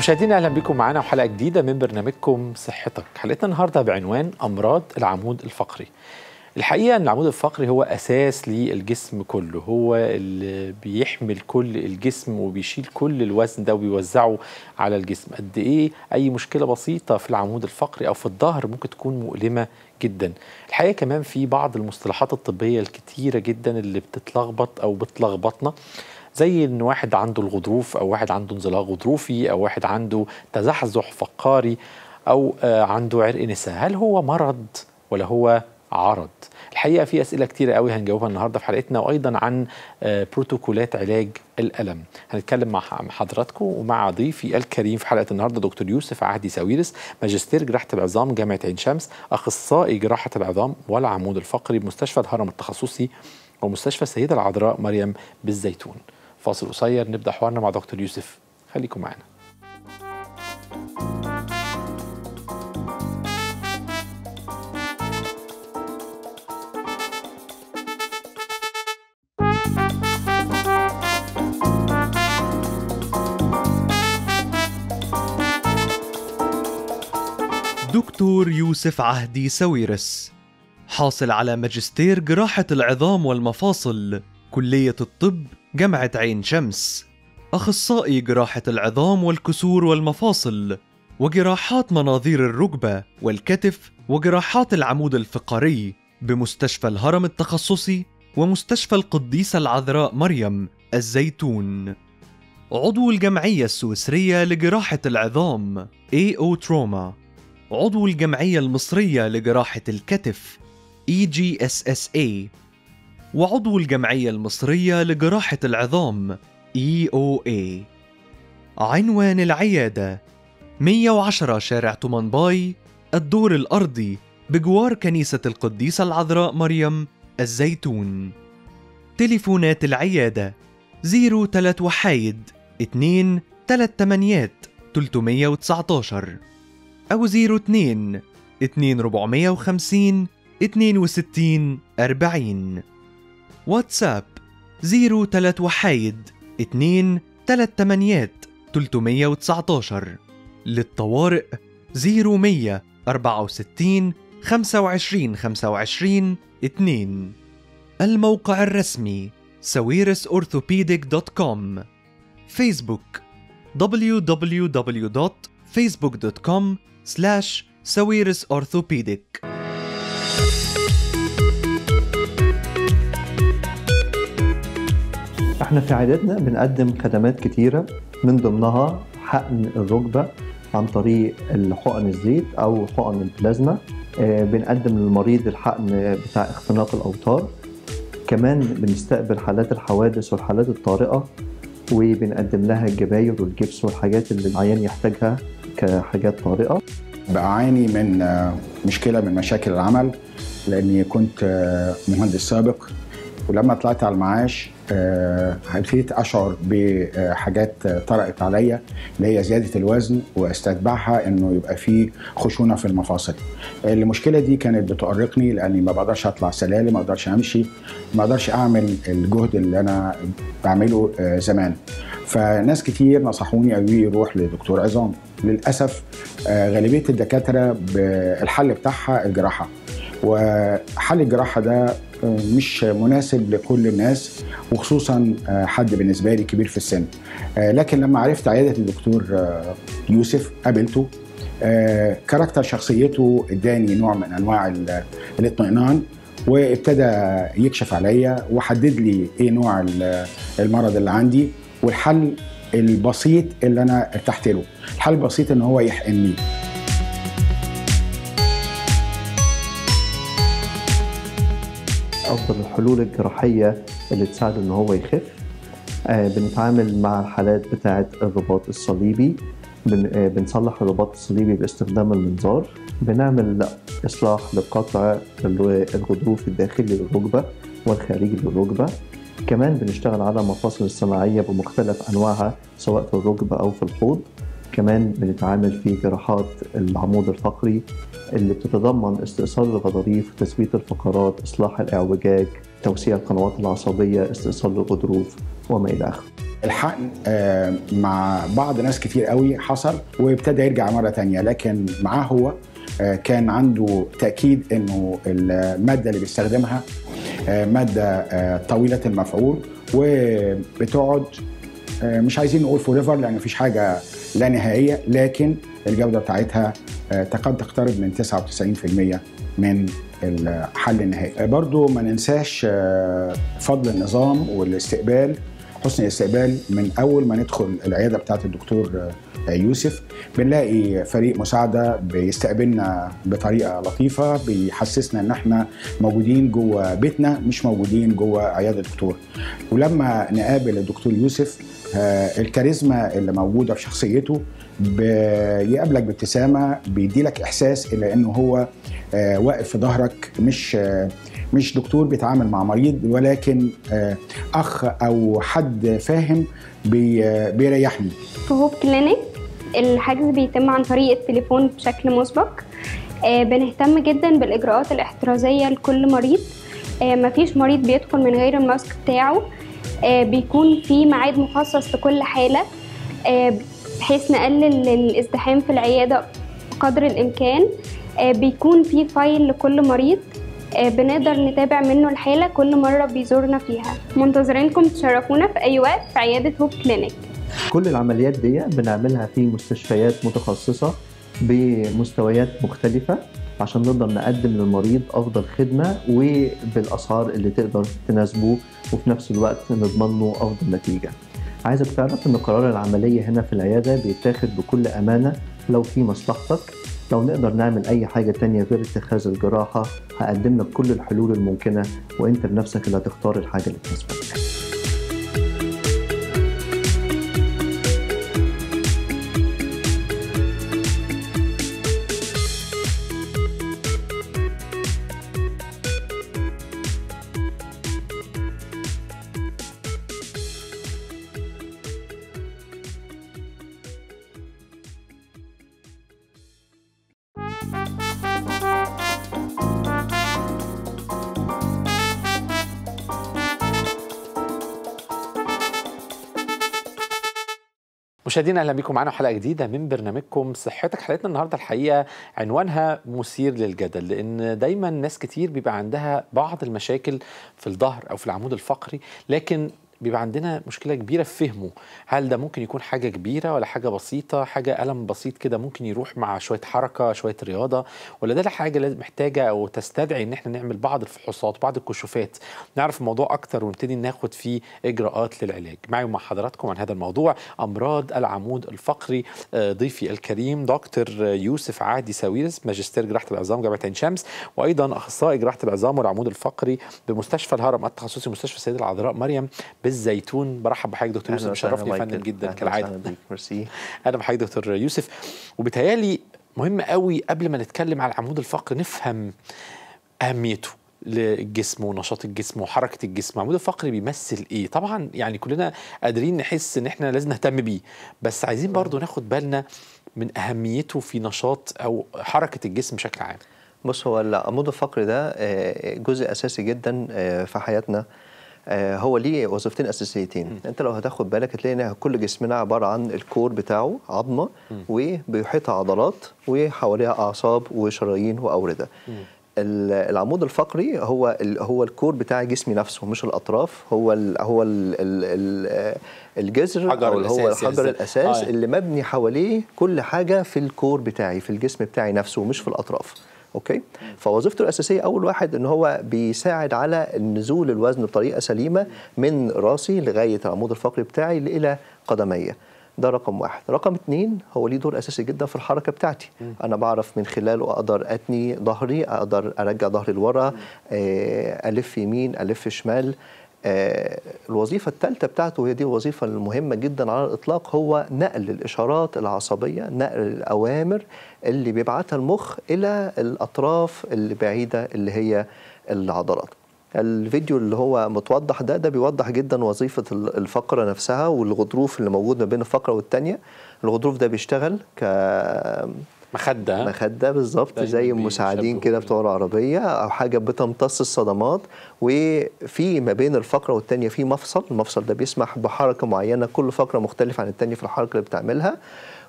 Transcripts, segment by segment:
مشاهدينا اهلا بكم معنا وحلقه جديده من برنامجكم صحتك حلقتنا النهارده بعنوان امراض العمود الفقري الحقيقه ان العمود الفقري هو اساس للجسم كله هو اللي بيحمل كل الجسم وبيشيل كل الوزن ده وبيوزعه على الجسم قد ايه اي مشكله بسيطه في العمود الفقري او في الظهر ممكن تكون مؤلمه جدا الحقيقه كمان في بعض المصطلحات الطبيه الكتيره جدا اللي بتتلخبط او بتلخبطنا زي ان واحد عنده الغضروف او واحد عنده انزلاق غضروفي او واحد عنده تزحزح فقاري او آه، عنده عرق نساء هل هو مرض ولا هو عرض الحقيقه في اسئله كتيره قوي هنجاوبها النهارده في حلقتنا وايضا عن آه، بروتوكولات علاج الالم هنتكلم مع حضراتكم ومع ضيفي الكريم في حلقه النهارده دكتور يوسف عهدي ساويرس ماجستير جراحه العظام جامعه عين شمس اخصائي جراحه العظام والعمود الفقري بمستشفى الهرم التخصصي ومستشفى السيده العذراء مريم بالزيتون فاصل قصير نبدا حوارنا مع دكتور يوسف خليكم معانا دكتور يوسف عهدي سويرس حاصل على ماجستير جراحة العظام والمفاصل كلية الطب جامعة عين شمس أخصائي جراحة العظام والكسور والمفاصل وجراحات مناظير الركبة والكتف وجراحات العمود الفقري بمستشفى الهرم التخصصي ومستشفى القديسة العذراء مريم الزيتون عضو الجمعية السويسرية لجراحة العظام AO Trauma عضو الجمعية المصرية لجراحة الكتف EGSSA وعضو الجمعية المصرية لجراحة العظام EOA إيه. عنوان العيادة 110 شارع طومانباي الدور الأرضي بجوار كنيسة القديسة العذراء مريم الزيتون تليفونات العيادة 03 وحايد 2 3 8 319 أو 02 2 450 62 40 واتساب 03 وحايد 2 3 تمانيات 319 للطوارئ 0164 25 25 2 الموقع الرسمي سويرس أورثوبيديك دوت كوم فيسبوك www.facebook.com slash سويرس أورثوبيديك احنا في عيادتنا بنقدم خدمات كتيرة من ضمنها حقن الركبة عن طريق حقن الزيت او حقن البلازما آه، بنقدم للمريض الحقن بتاع اختناق الاوتار كمان بنستقبل حالات الحوادث والحالات الطارئه وبنقدم لها الجباير والجبس والحاجات اللي العيان يحتاجها كحاجات طارئه بعاني من آه، مشكله من مشاكل العمل لاني كنت آه، مهندس سابق ولما طلعت على المعاش ابتديت آه، اشعر بحاجات طرقت عليا اللي هي زياده الوزن واستتبعها انه يبقى في خشونه في المفاصل. المشكله دي كانت بتؤرقني لاني ما بقدرش اطلع سلالم، ما اقدرش امشي، ما اقدرش اعمل الجهد اللي انا بعمله آه، زمان. فناس كتير نصحوني قالوا لي روح لدكتور عظام. للاسف آه، غالبيه الدكاتره الحل بتاعها الجراحه. وحل الجراحه ده آه، مش مناسب لكل الناس وخصوصا آه، حد بالنسبه لي كبير في السن آه، لكن لما عرفت عياده الدكتور يوسف قابلته كاركتر شخصيته اداني نوع من انواع الاطمئنان وابتدى يكشف عليا وحدد لي ايه نوع المرض اللي عندي والحل البسيط اللي انا ارتحت له الحل البسيط ان هو يحقنني افضل الحلول الجراحيه اللي تساعده ان هو يخف آه، بنتعامل مع الحالات بتاعه الرباط الصليبي آه، بنصلح الرباط الصليبي باستخدام المنظار بنعمل اصلاح لقطع الغضروف الداخلي للركبه والخارجي للركبه كمان بنشتغل على مفاصل الصناعيه بمختلف انواعها سواء في الركبه او في الحوض كمان بنتعامل في جراحات العمود الفقري اللي بتتضمن استئصال الغضاريف تثبيت الفقرات إصلاح الإعوجاج توسيع القنوات العصبية استئصال الغضروف وما إلى آخره الحقن آه، مع بعض ناس كتير قوي حصل وابتدى يرجع مرة تانية لكن معاه هو آه، كان عنده تأكيد أنه المادة اللي بيستخدمها آه، مادة طويلة المفعول وبتقعد آه، مش عايزين نقول فور ايفر لان مفيش حاجه لا نهائيه لكن الجوده بتاعتها آه، تكاد تقترب من 99% من الحل النهائي آه، برضو ما ننساش فضل النظام والاستقبال حسن الاستقبال من اول ما ندخل العياده بتاعه الدكتور يوسف بنلاقي فريق مساعده بيستقبلنا بطريقه لطيفه بيحسسنا ان احنا موجودين جوه بيتنا مش موجودين جوه عياده الدكتور ولما نقابل الدكتور يوسف آه، الكاريزما اللي موجوده في شخصيته بيقابلك بابتسامه بيديلك احساس الا انه هو آه، واقف في ظهرك مش آه، مش دكتور بيتعامل مع مريض ولكن اخ او حد فاهم بيريحني في هوب كلينيك الحجز بيتم عن طريق التليفون بشكل مسبق بنهتم جدا بالاجراءات الاحترازيه لكل مريض مفيش مريض بيدخل من غير الماسك بتاعه آه، بيكون في ميعاد مخصص لكل حاله آه، بحيث نقلل الازدحام في العياده قدر الامكان آه، بيكون في فايل لكل مريض بنقدر نتابع منه الحاله كل مره بيزورنا فيها منتظرينكم تشرفونا في اي وقت في عياده هوب كلينيك كل العمليات دي بنعملها في مستشفيات متخصصه بمستويات مختلفه عشان نقدر نقدم للمريض افضل خدمه وبالاسعار اللي تقدر تناسبه وفي نفس الوقت نضمن له افضل نتيجه. عايزك تعرف ان قرار العمليه هنا في العياده بيتاخد بكل امانه لو في مصلحتك لو نقدر نعمل اي حاجه تانية غير اتخاذ الجراحه هقدم لك كل الحلول الممكنه وانت بنفسك اللي هتختار الحاجه اللي تناسبك. مشاهدينا اهلا بكم معنا حلقه جديده من برنامجكم صحتك حلقتنا النهارده الحقيقه عنوانها مثير للجدل لان دايما ناس كتير بيبقى عندها بعض المشاكل في الظهر او في العمود الفقري لكن بيبقى عندنا مشكله كبيره في فهمه هل ده ممكن يكون حاجه كبيره ولا حاجه بسيطه حاجه الم بسيط كده ممكن يروح مع شويه حركه شويه رياضه ولا ده حاجه لازم محتاجه او تستدعي ان احنا نعمل بعض الفحوصات بعض الكشوفات نعرف الموضوع اكتر ونبتدي ناخد فيه اجراءات للعلاج معي ومع حضراتكم عن هذا الموضوع امراض العمود الفقري آه، ضيفي الكريم دكتور آه، يوسف عادي ساويرس ماجستير جراحه العظام جامعه عين شمس وايضا اخصائي جراحه العظام والعمود الفقري بمستشفى الهرم التخصصي مستشفى السيده العذراء مريم بالزيتون برحب بحضرتك دكتور يوسف مشرفني فنان جدا كالعاده ميرسي اهلا بحضرتك دكتور يوسف وبتهيالي مهم قوي قبل ما نتكلم على العمود الفقري نفهم اهميته للجسم ونشاط الجسم وحركه الجسم العمود الفقري بيمثل ايه طبعا يعني كلنا قادرين نحس ان احنا لازم نهتم بيه بس عايزين برضو ناخد بالنا من اهميته في نشاط او حركه الجسم بشكل عام بص هو العمود الفقري ده آه، جزء اساسي جدا آه، في حياتنا آه، هو ليه وظيفتين اساسيتين انت لو هتاخد بالك هتلاقي ان كل جسمنا عباره عن الكور بتاعه عظمه وبيحيطها عضلات وحواليها اعصاب وشرايين واورده العمود الفقري هو هو الكور بتاع جسمي نفسه مش الاطراف هو الـ هو الـ الـ الجذر او الأساس هو الحجر يعني. الاساس آه. اللي مبني حواليه كل حاجه في الكور بتاعي في الجسم بتاعي نفسه مش في الاطراف اوكي فوظيفته الاساسيه اول واحد ان هو بيساعد على نزول الوزن بطريقه سليمه من راسي لغايه العمود الفقري بتاعي الى قدمي ده رقم واحد رقم اتنين هو ليه دور اساسي جدا في الحركه بتاعتي م. انا بعرف من خلاله اقدر اتني ظهري اقدر ارجع ظهري لورا آه، الف يمين الف شمال آه، الوظيفة الثالثة بتاعته وهي دي الوظيفة المهمة جدا على الإطلاق هو نقل الإشارات العصبية نقل الأوامر اللي بيبعتها المخ إلى الأطراف البعيدة اللي هي العضلات الفيديو اللي هو متوضح ده ده بيوضح جدا وظيفة الفقرة نفسها والغضروف اللي موجود ما بين الفقرة والتانية الغضروف ده بيشتغل ك مخده مخده بالظبط طيب، زي المساعدين كده بتوع العربيه او حاجه بتمتص الصدمات وفي ما بين الفقره والتانيه في مفصل المفصل ده بيسمح بحركه معينه كل فقره مختلفه عن التانيه في الحركه اللي بتعملها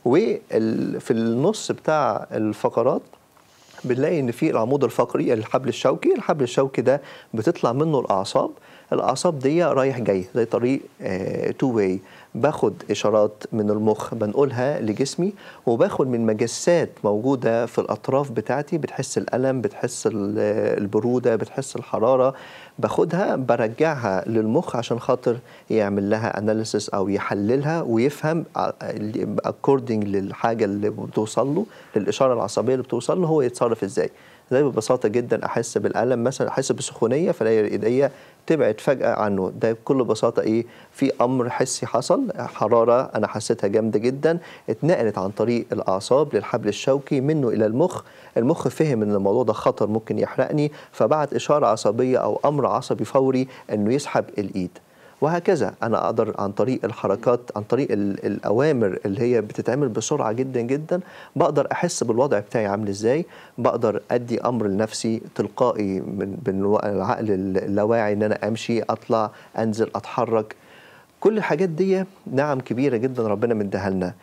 وفي النص بتاع الفقرات بنلاقي ان في العمود الفقري الحبل الشوكي الحبل الشوكي ده بتطلع منه الاعصاب الاعصاب دي رايح جاي زي طريق تو آه واي باخد اشارات من المخ بنقولها لجسمي وباخد من مجسات موجوده في الاطراف بتاعتي بتحس الالم بتحس البروده بتحس الحراره باخدها برجعها للمخ عشان خاطر يعمل لها اناليسيس او يحللها ويفهم اكوردنج آه، للحاجه اللي بتوصل له للاشاره العصبيه اللي بتوصل له هو يتصرف ازاي زي ببساطه جدا احس بالالم مثلا احس بسخونيه فلاقي ايديا تبعد فجأة عنه ده بكل بساطة إيه في أمر حسي حصل حرارة أنا حسيتها جامدة جدا اتنقلت عن طريق الأعصاب للحبل الشوكي منه إلى المخ المخ فهم إن الموضوع ده خطر ممكن يحرقني فبعت إشارة عصبية أو أمر عصبي فوري إنه يسحب الإيد وهكذا انا اقدر عن طريق الحركات عن طريق الاوامر اللي هي بتتعمل بسرعه جدا جدا بقدر احس بالوضع بتاعي عامل ازاي بقدر ادي امر لنفسي تلقائي من العقل اللاواعي ان انا امشي اطلع انزل اتحرك كل الحاجات دي نعم كبيره جدا ربنا مديها لنا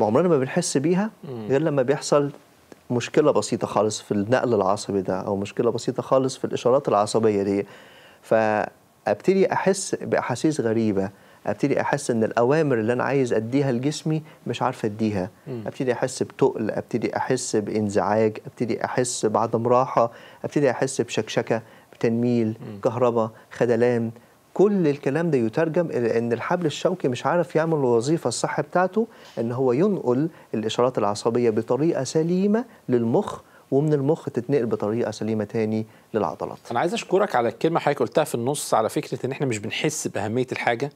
عمرنا ما بنحس بيها غير لما بيحصل مشكله بسيطه خالص في النقل العصبي ده او مشكله بسيطه خالص في الاشارات العصبيه دي ف ابتدي احس باحاسيس غريبه ابتدي احس ان الاوامر اللي انا عايز اديها لجسمي مش عارف اديها م. ابتدي احس بتقل ابتدي احس بانزعاج ابتدي احس بعدم راحه ابتدي احس بشكشكه بتنميل كهرباء خدلان كل الكلام ده يترجم الى ان الحبل الشوكي مش عارف يعمل الوظيفه الصح بتاعته ان هو ينقل الاشارات العصبيه بطريقه سليمه للمخ ومن المخ تتنقل بطريقه سليمه تاني للعضلات انا عايز اشكرك على الكلمه حضرتك قلتها في النص على فكره ان احنا مش بنحس باهميه الحاجه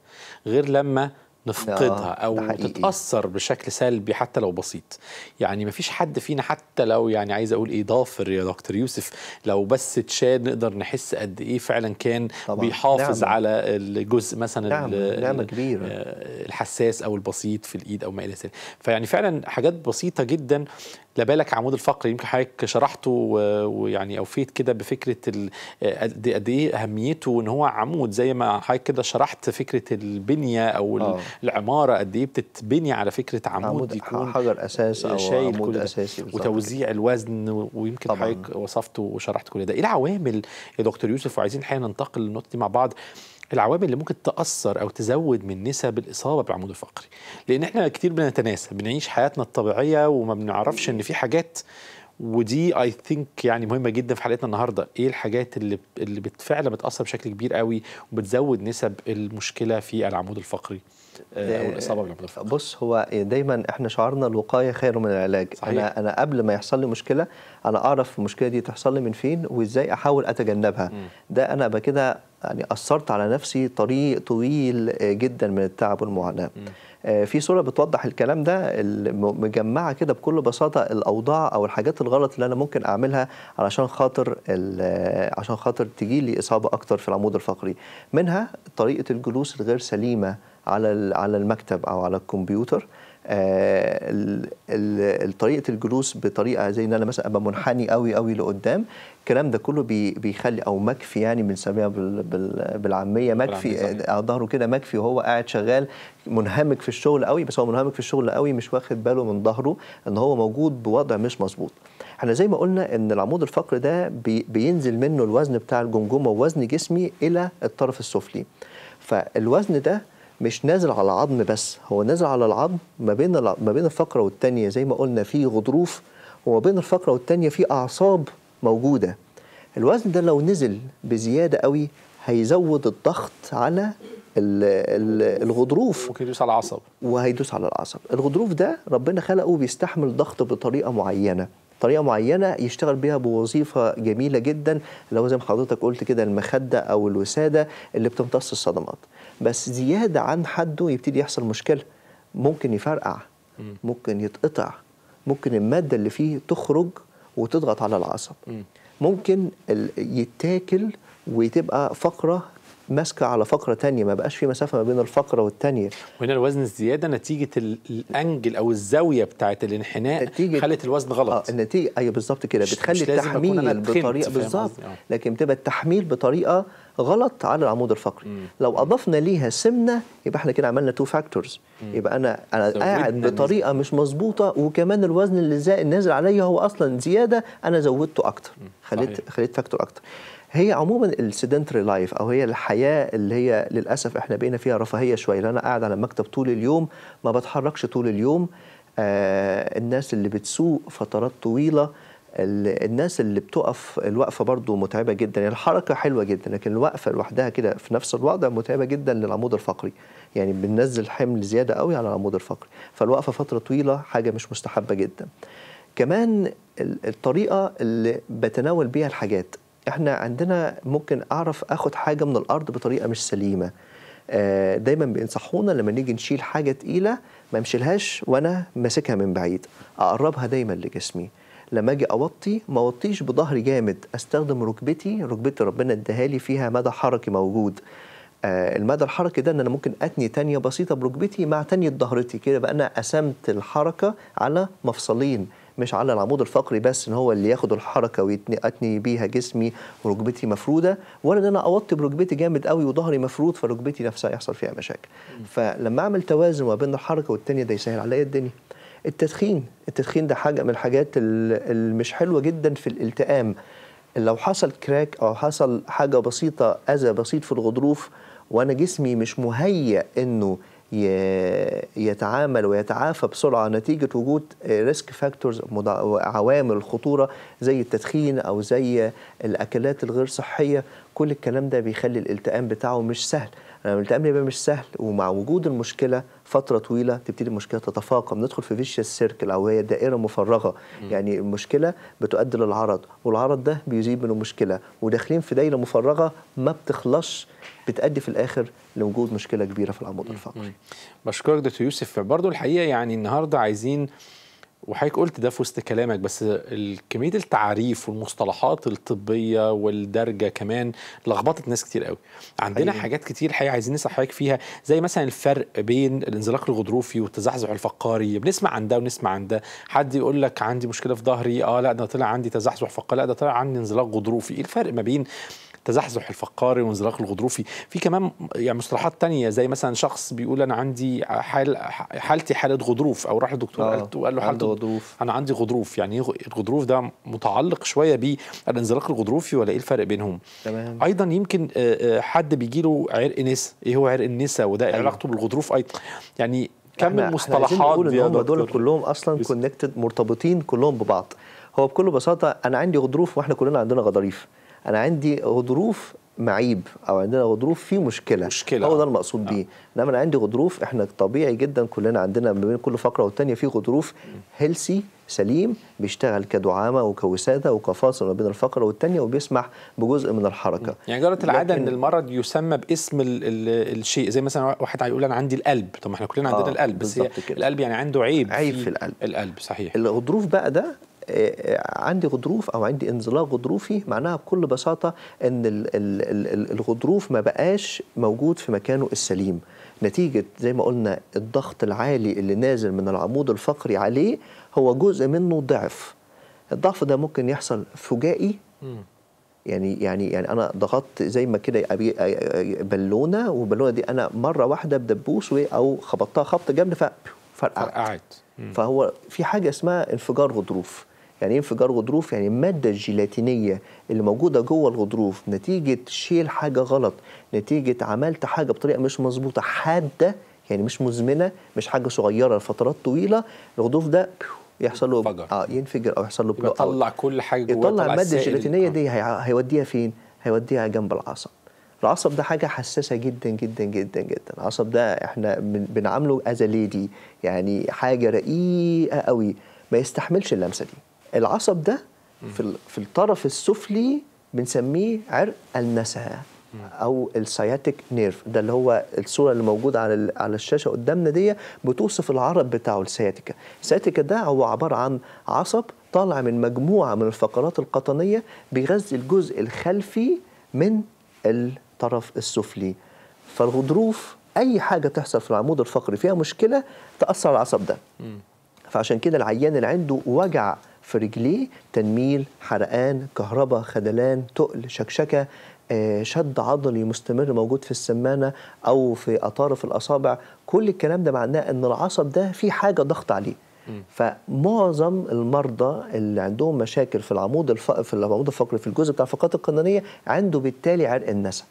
غير لما نفقدها او تتاثر بشكل سلبي حتى لو بسيط يعني ما فيش حد فينا حتى لو يعني عايز اقول ايه ضافر يا دكتور يوسف لو بس تشاد نقدر نحس قد ايه فعلا كان طبعا. بيحافظ نعم. على الجزء مثلا نعم. نعمة كبيرة. آه، الحساس او البسيط في الايد او ما الى ذلك فيعني فعلا حاجات بسيطه جدا لا بالك عمود الفقر يمكن حضرتك شرحته ويعني اوفيت كده بفكره قد ايه اهميته ان هو عمود زي ما حضرتك كده شرحت فكره البنيه او آه. العماره قد ايه بتتبني على فكره عمود, عمود يكون حجر اساس او عمود اساسي وتوزيع الوزن ويمكن حضرتك وصفت وشرحت كل ده ايه العوامل يا دكتور يوسف وعايزين الحقيقه ننتقل للنقطه دي مع بعض العوامل اللي ممكن تأثر أو تزود من نسب الإصابة بالعمود الفقري لأن إحنا كتير بنتناسى بنعيش حياتنا الطبيعية وما بنعرفش إن في حاجات ودي اي ثينك يعني مهمه جدا في حلقتنا النهارده ايه الحاجات اللي اللي فعلا بتاثر بشكل كبير قوي وبتزود نسب المشكله في العمود الفقري آه، او الاصابه بالعموديه بص هو دايما احنا شعارنا الوقايه خير من العلاج صحيح. انا انا قبل ما يحصل لي مشكله انا اعرف المشكله دي تحصل لي من فين وازاي احاول اتجنبها م. ده انا بكده يعني اثرت على نفسي طريق طويل آه، جدا من التعب والمعاناه م. آه، في صوره بتوضح الكلام ده مجمعه كده بكل بساطه الاوضاع او الحاجات الغلط اللي انا ممكن اعملها علشان خاطر عشان خاطر تجي لي اصابه اكتر في العمود الفقري منها طريقه الجلوس الغير سليمه على على المكتب او على الكمبيوتر آه، طريقه الجلوس بطريقه زي ان انا مثلا ابقى منحني قوي قوي لقدام الكلام ده كله بيخلي او مكفي يعني بنسميها بالعاميه مكفي آه، ظهره كده مكفي وهو قاعد شغال منهمك في الشغل قوي بس هو منهمك في الشغل قوي مش واخد باله من ظهره ان هو موجود بوضع مش مظبوط احنا زي ما قلنا ان العمود الفقري ده بينزل منه الوزن بتاع الجمجمه ووزن جسمي الى الطرف السفلي فالوزن ده مش نازل على العظم بس هو نازل على العظم ما بين ما بين الفقره والثانيه زي ما قلنا في غضروف وما بين الفقره والثانيه في اعصاب موجوده الوزن ده لو نزل بزياده قوي هيزود الضغط على الغضروف ممكن يدوس على العصب وهيدوس على العصب الغضروف ده ربنا خلقه بيستحمل ضغط بطريقه معينه طريقه معينه يشتغل بيها بوظيفه جميله جدا اللي هو زي ما حضرتك قلت كده المخده او الوساده اللي بتمتص الصدمات بس زياده عن حده يبتدي يحصل مشكله ممكن يفرقع ممكن يتقطع ممكن الماده اللي فيه تخرج وتضغط على العصب ممكن يتاكل وتبقى فقره ماسكه على فقره تانية ما بقاش في مسافه ما بين الفقره والتانية وهنا الوزن الزياده نتيجه الانجل او الزاويه بتاعه الانحناء خلت الوزن غلط اه النتيجه ايوه بالظبط كده بتخلي التحميل بطريقه بالظبط آه. لكن بتبقى التحميل بطريقه غلط على العمود الفقري مم. لو اضفنا ليها سمنه يبقى احنا كده عملنا تو فاكتورز يبقى انا انا قاعد بطريقه مش مظبوطه وكمان الوزن اللي نازل عليا هو اصلا زياده انا زودته اكتر خليت خليت فاكتور اكتر هي عموما السيدنتري لايف او هي الحياه اللي هي للاسف احنا بقينا فيها رفاهيه شويه انا قاعد على المكتب طول اليوم ما بتحركش طول اليوم آه الناس اللي بتسوق فترات طويله الناس اللي بتقف الوقفه برضو متعبه جدا يعني الحركه حلوه جدا لكن الوقفه لوحدها كده في نفس الوضع متعبه جدا للعمود الفقري يعني بننزل حمل زياده قوي على العمود الفقري فالوقفه فتره طويله حاجه مش مستحبه جدا كمان الطريقه اللي بتناول بيها الحاجات احنا عندنا ممكن اعرف اخد حاجه من الارض بطريقه مش سليمه آه، دايما بينصحونا لما نيجي نشيل حاجه تقيله ما امشيلهاش وانا ماسكها من بعيد اقربها دايما لجسمي لما اجي اوطي ما اوطيش بظهري جامد استخدم ركبتي ركبتي ربنا اداها لي فيها مدى حركي موجود آه المدى الحركي ده ان انا ممكن اتني تانية بسيطه بركبتي مع تانية ظهرتي كده بقى انا قسمت الحركه على مفصلين مش على العمود الفقري بس ان هو اللي ياخد الحركه ويتني بيها جسمي وركبتي مفروده ولا ان انا اوطي بركبتي جامد قوي وظهري مفرود فركبتي نفسها يحصل فيها مشاكل فلما اعمل توازن ما بين الحركه والتانيه ده يسهل عليا الدنيا التدخين التدخين ده حاجه من الحاجات اللي مش حلوه جدا في الالتئام لو حصل كراك او حصل حاجه بسيطه اذى بسيط في الغضروف وانا جسمي مش مهيئ انه يتعامل ويتعافى بسرعه نتيجه وجود ريسك فاكتورز عوامل الخطوره زي التدخين او زي الاكلات الغير صحيه كل الكلام ده بيخلي الالتئام بتاعه مش سهل التامين آه، يبقى مش سهل ومع وجود المشكله فتره طويله تبتدي المشكله تتفاقم ندخل في فيشيس سيركل او هي دائره مفرغه يعني المشكله بتؤدي للعرض والعرض ده بيزيد من المشكلة وداخلين في دايره مفرغه ما بتخلصش بتؤدي في الآخر لوجود مشكلة كبيرة في العمود الفقري بشكرك دكتور يوسف برضو الحقيقة يعني النهاردة عايزين وحضرتك قلت ده في وسط كلامك بس كميه التعاريف والمصطلحات الطبيه والدرجه كمان لخبطت ناس كتير قوي عندنا أيوة. حاجات كتير الحقيقه عايزين نسال حضرتك فيها زي مثلا الفرق بين الانزلاق الغضروفي والتزحزح الفقاري بنسمع عن ده ونسمع عن ده حد يقول لك عندي مشكله في ظهري اه لا ده طلع عندي تزحزح فقاري لا ده طلع عندي انزلاق غضروفي ايه الفرق ما بين تزحزح الفقاري وانزلاق الغضروفي في كمان يعني مصطلحات تانية زي مثلا شخص بيقول انا عندي حال حالتي حاله غضروف او راح للدكتور آه. وقال له حالته غضروف انا عندي غضروف يعني الغضروف ده متعلق شويه بالانزلاق الغضروفي ولا ايه الفرق بينهم تمام ايضا يمكن آه، آه، حد بيجي له عرق نسا ايه هو عرق النسا وده أيوه. علاقته بالغضروف ايضا يعني كم المصطلحات دول كلهم اصلا كونكتد مرتبطين كلهم ببعض هو بكل بساطه انا عندي غضروف واحنا كلنا عندنا غضاريف انا عندي غضروف معيب او عندنا غضروف فيه مشكله مشكله هو ده المقصود بيه آه. انما انا عندي غضروف احنا طبيعي جدا كلنا عندنا ما بين كل فقره والتانيه في غضروف هيلسي سليم بيشتغل كدعامه وكوساده وكفاصل ما بين الفقره والتانيه وبيسمح بجزء من الحركه يعني جرت العاده ان المرض يسمى باسم الـ الـ الشيء زي مثلا واحد هيقول انا عندي القلب طب ما احنا كلنا عندنا آه القلب بس كده. القلب يعني عنده عيب عيب في القلب القلب صحيح الغضروف بقى ده عندي غضروف او عندي انزلاق غضروفي معناها بكل بساطه ان الغضروف ما بقاش موجود في مكانه السليم نتيجه زي ما قلنا الضغط العالي اللي نازل من العمود الفقري عليه هو جزء منه ضعف الضعف ده ممكن يحصل فجائي يعني يعني يعني انا ضغطت زي ما كده بالونه والبالونه دي انا مره واحده بدبوس او خبطتها خبط جنب فرقعت فرقعت فهو في حاجه اسمها انفجار غضروف يعني انفجار غضروف يعني الماده الجيلاتينيه اللي موجوده جوه الغضروف نتيجه شيل حاجه غلط نتيجه عملت حاجه بطريقه مش مظبوطه حاده يعني مش مزمنه مش حاجه صغيره لفترات طويله الغضروف ده يحصل له فجر. اه ينفجر او يحصل له بلو يطلع كل حاجه جوه يطلع الماده الجيلاتينيه آه. دي هيوديها فين؟ هيوديها جنب العصب العصب ده حاجه حساسه جدا جدا جدا جدا العصب ده احنا بنعامله از ليدي يعني حاجه رقيقه قوي ما يستحملش اللمسه دي العصب ده في, في الطرف السفلي بنسميه عرق النسا او السياتيك نيرف ده اللي هو الصوره اللي موجوده على على الشاشه قدامنا دي بتوصف العرق بتاعه السياتيكا السياتيكا ده هو عباره عن عصب طالع من مجموعه من الفقرات القطنيه بيغذي الجزء الخلفي من الطرف السفلي فالغضروف اي حاجه تحصل في العمود الفقري فيها مشكله تاثر على العصب ده فعشان كده العيان اللي عنده وجع في رجليه تنميل حرقان كهرباء خدلان تقل شكشكه آه، شد عضلي مستمر موجود في السمانه او في اطراف الاصابع كل الكلام ده معناه ان العصب ده في حاجه ضغط عليه فمعظم المرضى اللي عندهم مشاكل في العمود الف... في العمود الفقري في الجزء بتاع الفقرات القنانيه عنده بالتالي عرق النسا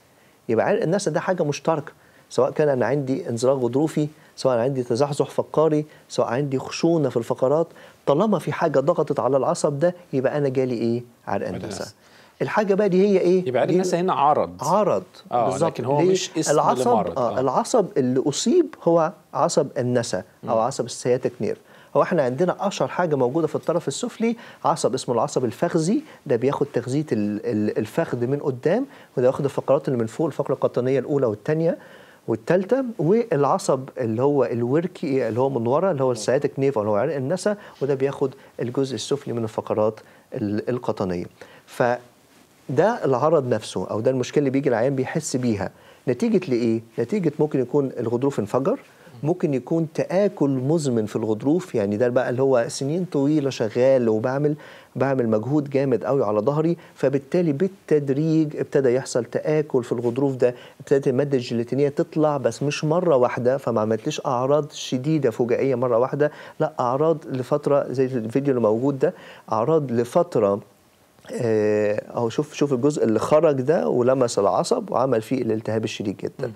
يبقى عرق النسا ده حاجه مشتركه سواء كان انا عندي انزلاق غضروفي سواء عندي تزحزح فقاري سواء عندي خشونه في الفقرات طالما في حاجه ضغطت على العصب ده يبقى انا جالي ايه عرقان نسا الحاجه بقى دي هي ايه يبقى عرقان نسا هنا عرض عرض آه بالظبط لكن هو مش اسم العصب لمرض. آه. آه العصب اللي اصيب هو عصب النسا او عصب السياتيك نير هو احنا عندنا اشهر حاجه موجوده في الطرف السفلي عصب اسمه العصب الفخذي ده بياخد تغذيه الفخذ من قدام وده واخد الفقرات اللي من فوق الفقره القطنيه الاولى والثانيه والثالثه والعصب اللي هو الوركي اللي هو من ورا اللي هو السياتيك نيف اللي هو عرق النسا وده بياخد الجزء السفلي من الفقرات القطنيه ف ده العرض نفسه او ده المشكله اللي بيجي العيان بيحس بيها نتيجه لايه نتيجه ممكن يكون الغضروف انفجر ممكن يكون تآكل مزمن في الغضروف يعني ده بقى اللي هو سنين طويلة شغال وبعمل بعمل مجهود جامد قوي على ظهري فبالتالي بالتدريج ابتدى يحصل تآكل في الغضروف ده ابتدت المادة الجيلاتينية تطلع بس مش مرة واحدة فما عملتليش أعراض شديدة فجائية مرة واحدة لا أعراض لفترة زي الفيديو اللي موجود ده أعراض لفترة اهو شوف شوف الجزء اللي خرج ده ولمس العصب وعمل فيه الالتهاب الشديد جدا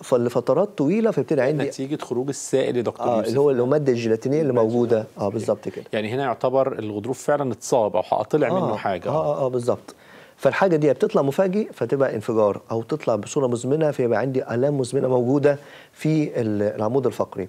فلفترات طويله فبتبتدي عندي إيه نتيجه خروج السائل يا دكتور آه اللي هو الماده الجيلاتينيه اللي موجوده اه بالظبط كده يعني هنا يعتبر الغضروف فعلا اتصاب او طلع آه منه حاجه اه اه, آه بالظبط فالحاجه دي بتطلع مفاجئ فتبقى انفجار او تطلع بصوره مزمنه فيبقى عندي الام مزمنه موجوده في العمود الفقري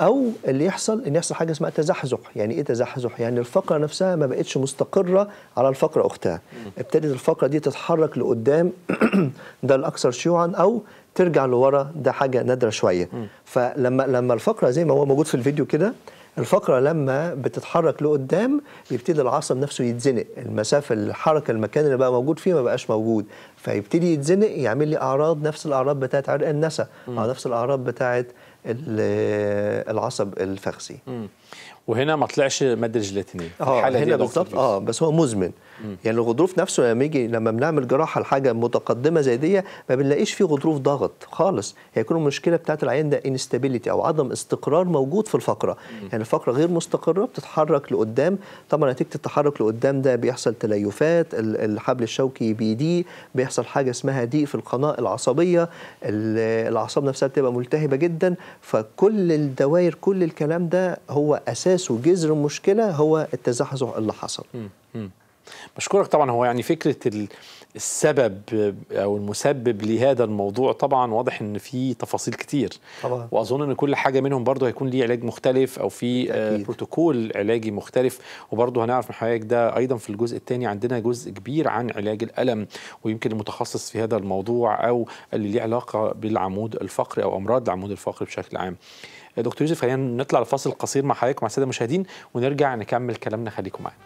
او اللي يحصل ان يحصل حاجه اسمها تزحزح يعني ايه تزحزح يعني الفقره نفسها ما بقتش مستقره على الفقره اختها ابتدت الفقره دي تتحرك لقدام ده الاكثر شيوعا او ترجع لورا ده حاجه نادره شويه فلما لما الفقره زي ما هو موجود في الفيديو كده الفقرة لما بتتحرك لقدام يبتدي العصب نفسه يتزنق المسافة الحركة المكان اللي بقى موجود فيه ما بقاش موجود فيبتدي يتزنق يعمل لي أعراض نفس الأعراض بتاعت عرق النسا أو آه، نفس الأعراض بتاعت العصب الفخذي وهنا ما طلعش ماده جيلاتينيه اه هنا بالظبط اه بس هو مزمن مم. يعني الغضروف نفسه لما يجي لما بنعمل جراحه لحاجه متقدمه زي دي ما بنلاقيش فيه غضروف ضغط خالص هي كل المشكله بتاعت العين ده انستابيليتي او عدم استقرار موجود في الفقره مم. يعني الفقره غير مستقره بتتحرك لقدام طبعا نتيجه التحرك لقدام ده بيحصل تليفات الحبل الشوكي بيدي بيحصل حاجه اسمها ضيق في القناه العصبيه الاعصاب نفسها بتبقى ملتهبه جدا فكل الدوائر كل الكلام ده هو اساسه جذر المشكله هو التزحزح اللي حصل بشكرك طبعا هو يعني فكره السبب او المسبب لهذا الموضوع طبعا واضح ان في تفاصيل كتير طبعا. واظن ان كل حاجه منهم برضه هيكون ليه علاج مختلف او في آه بروتوكول علاجي مختلف وبرضه هنعرف من حضرتك ده ايضا في الجزء الثاني عندنا جزء كبير عن علاج الالم ويمكن المتخصص في هذا الموضوع او اللي ليه علاقه بالعمود الفقري او امراض العمود الفقري بشكل عام آه، دكتور يوسف خلينا نطلع لفاصل قصير مع حضرتك مع الساده المشاهدين ونرجع نكمل كلامنا خليكم معانا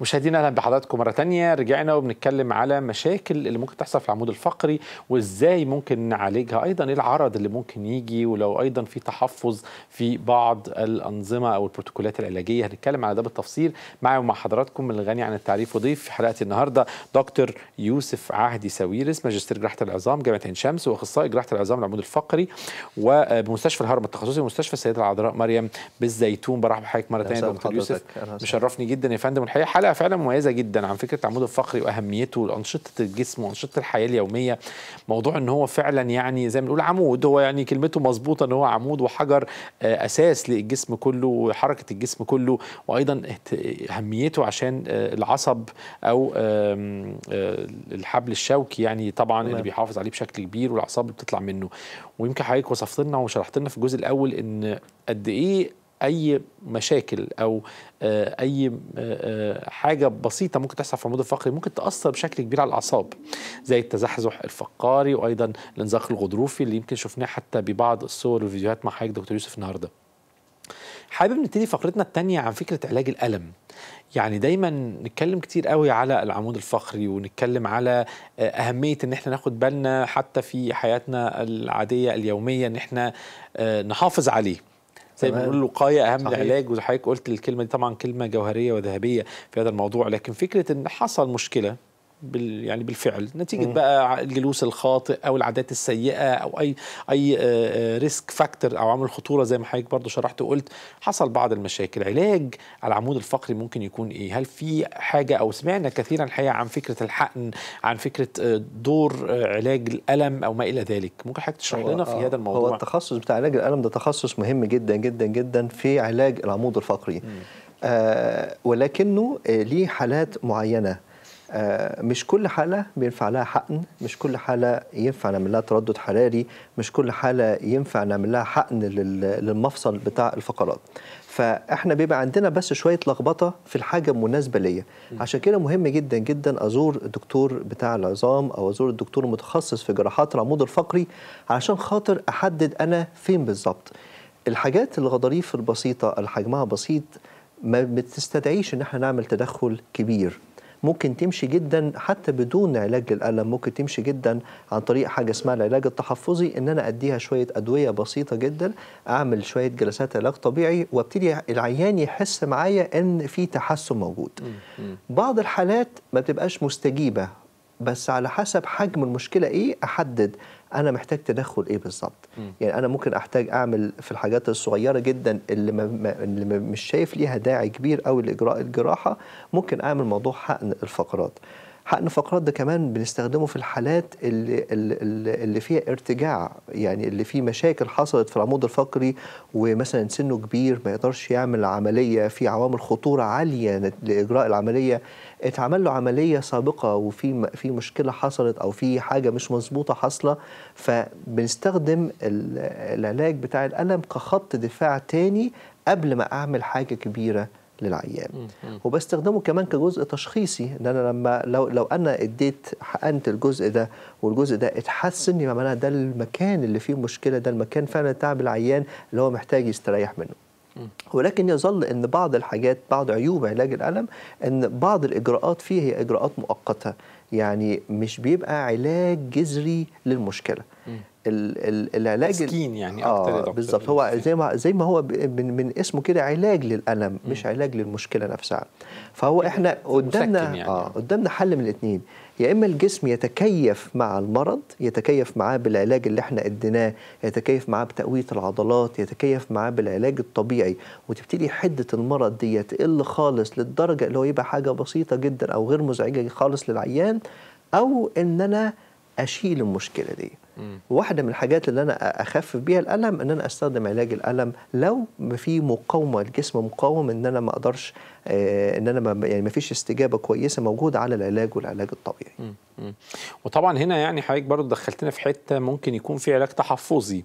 مشاهدينا اهلا بحضراتكم مره ثانيه رجعنا وبنتكلم على مشاكل اللي ممكن تحصل في العمود الفقري وازاي ممكن نعالجها ايضا ايه العرض اللي ممكن يجي ولو ايضا في تحفظ في بعض الانظمه او البروتوكولات العلاجيه هنتكلم على ده بالتفصيل معي ومع حضراتكم الغني عن التعريف وضيف في حلقه النهارده دكتور يوسف عهدي سويرس ماجستير جراحه العظام جامعه عين شمس واخصائي جراحه العظام العمود الفقري وبمستشفى الهرم التخصصي مستشفى السيده العذراء مريم بالزيتون برحب بحضرتك مره ثانيه دكتور يوسف مشرفني جدا يا فندم الحقيقه حلقه فعلا مميزه جدا عن فكره العمود الفقري واهميته لانشطه الجسم وانشطه الحياه اليوميه موضوع ان هو فعلا يعني زي ما بنقول عمود هو يعني كلمته مظبوطه ان هو عمود وحجر آه، اساس للجسم كله وحركه الجسم كله وايضا اهميته عشان آه، العصب او آه، الحبل الشوكي يعني طبعا اللي بيحافظ عليه بشكل كبير والاعصاب اللي بتطلع منه ويمكن حضرتك وصفت لنا وشرحت لنا في الجزء الاول ان قد ايه اي مشاكل او آه، اي آه، آه، حاجه بسيطه ممكن تحصل في العمود الفقري ممكن تاثر بشكل كبير على الاعصاب زي التزحزح الفقاري وايضا الانزلاق الغضروفي اللي يمكن شفناه حتى ببعض الصور والفيديوهات مع حضرتك دكتور يوسف النهارده حابب نبتدي فقرتنا الثانيه عن فكره علاج الالم يعني دايما نتكلم كتير قوي على العمود الفقري ونتكلم على اهميه ان احنا ناخد بالنا حتى في حياتنا العاديه اليوميه ان احنا نحافظ عليه زي ما بنقول الوقايه اهم صحيح. العلاج وحضرتك قلت الكلمه دي طبعا كلمه جوهريه وذهبيه في هذا الموضوع لكن فكره ان حصل مشكله بال يعني بالفعل نتيجه بقى الجلوس الخاطئ او العادات السيئه او اي اي ريسك آه، فاكتور آه، او عامل خطوره زي ما حضرتك برضه شرحت وقلت حصل بعض المشاكل علاج العمود الفقري ممكن يكون ايه هل في حاجه او سمعنا كثيرا الحقيقه عن فكره الحقن عن فكره آه، دور علاج الالم او ما الى ذلك ممكن حضرتك تشرح لنا في هذا الموضوع هو التخصص بتاع علاج الالم ده تخصص مهم جدا جدا جدا في علاج العمود الفقري آه ولكنه ليه حالات معينه آه، مش كل حالة بينفع لها حقن مش كل حالة ينفع نعمل لها تردد حراري مش كل حالة ينفع نعمل لها حقن للمفصل بتاع الفقرات فاحنا بيبقى عندنا بس شويه لخبطه في الحاجه المناسبه ليا عشان كده مهم جدا جدا ازور الدكتور بتاع العظام او ازور الدكتور المتخصص في جراحات العمود الفقري علشان خاطر احدد انا فين بالظبط الحاجات الغضاريف البسيطه اللي حجمها بسيط ما بتستدعيش ان احنا نعمل تدخل كبير ممكن تمشي جدا حتى بدون علاج الالم ممكن تمشي جدا عن طريق حاجة اسمها العلاج التحفظي إن أنا أديها شوية أدوية بسيطة جدا أعمل شوية جلسات علاج طبيعي وابتدي العيان يحس معايا إن في تحسن موجود بعض الحالات ما بتبقاش مستجيبة بس على حسب حجم المشكله ايه احدد انا محتاج تدخل ايه بالظبط يعني انا ممكن احتاج اعمل في الحاجات الصغيره جدا اللي, ما اللي ما مش شايف ليها داعي كبير او لاجراء الجراحه ممكن اعمل موضوع حقن الفقرات حقن الفقرات ده كمان بنستخدمه في الحالات اللي اللي, اللي فيها ارتجاع يعني اللي فيه مشاكل حصلت في العمود الفقري ومثلا سنه كبير ما يقدرش يعمل عمليه في عوامل خطوره عاليه لاجراء العمليه اتعمل له عمليه سابقه وفي في مشكله حصلت او في حاجه مش مظبوطه حاصله فبنستخدم العلاج بتاع الالم كخط دفاع تاني قبل ما اعمل حاجه كبيره للعيان وبستخدمه كمان كجزء تشخيصي ان انا لما لو لو انا اديت حقنت الجزء ده والجزء ده اتحسن يبقى معناها ده المكان اللي فيه مشكله ده المكان فعلا تعب العيان اللي هو محتاج يستريح منه ولكن يظل ان بعض الحاجات بعض عيوب علاج الالم ان بعض الاجراءات فيه هي اجراءات مؤقته يعني مش بيبقى علاج جذري للمشكله ال العلاج مسكين يعني آه، اكتر آه بالظبط هو زي ما زي ما هو من, من اسمه كده علاج للالم مش علاج للمشكله نفسها فهو احنا قدامنا يعني. اه قدامنا حل من الاثنين يا اما الجسم يتكيف مع المرض يتكيف معاه بالعلاج اللي احنا اديناه يتكيف معاه بتقويه العضلات يتكيف معاه بالعلاج الطبيعي وتبتدي حده المرض دي تقل خالص للدرجه اللي هو يبقى حاجه بسيطه جدا او غير مزعجه خالص للعيان او ان انا اشيل المشكله دي واحده من الحاجات اللي انا اخفف بيها الالم ان انا استخدم علاج الالم لو في مقاومه الجسم مقاوم ان انا ما اقدرش آه، ان انا ما يعني ما فيش استجابه كويسه موجوده على العلاج والعلاج الطبيعي وطبعا هنا يعني حضرتك برضه دخلتنا في حته ممكن يكون في علاج تحفظي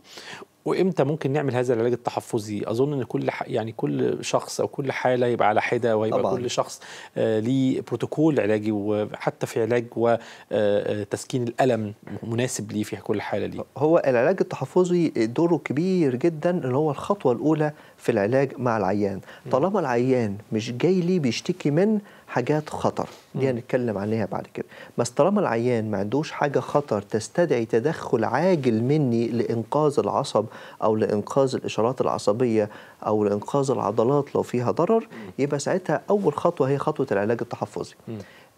وامتى ممكن نعمل هذا العلاج التحفظي اظن ان كل ح... يعني كل شخص او كل حاله يبقى على حده ويبقى طبعا. كل شخص آه، ليه بروتوكول علاجي وحتى في علاج وتسكين آه، آه، الالم مناسب ليه في كل حاله ليه هو العلاج التحفظي دوره كبير جدا اللي هو الخطوه الاولى في العلاج مع العيان طالما العيان مش جاي لي بيشتكي من حاجات خطر دي هنتكلم عليها بعد كده بس طالما العيان ما عندوش حاجه خطر تستدعي تدخل عاجل مني لانقاذ العصب او لانقاذ الاشارات العصبيه او لانقاذ العضلات لو فيها ضرر يبقى ساعتها اول خطوه هي خطوه العلاج التحفظي